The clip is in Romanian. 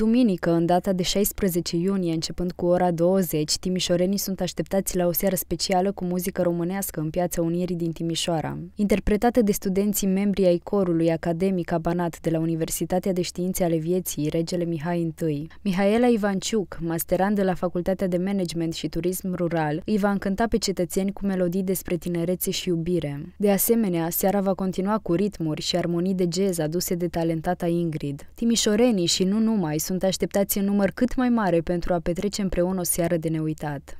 Duminică, în data de 16 iunie, începând cu ora 20, timișorenii sunt așteptați la o seară specială cu muzică românească în Piața Unirii din Timișoara. Interpretată de studenții membri ai corului academic abanat de la Universitatea de Științe ale Vieții, regele Mihai I. Mihaela Ivanciuc, masterand de la Facultatea de Management și Turism Rural, îi va încânta pe cetățeni cu melodii despre tinerețe și iubire. De asemenea, seara va continua cu ritmuri și armonii de jazz aduse de talentata Ingrid. Timișorenii și nu numai sunt așteptați în număr cât mai mare pentru a petrece împreună o seară de neuitat.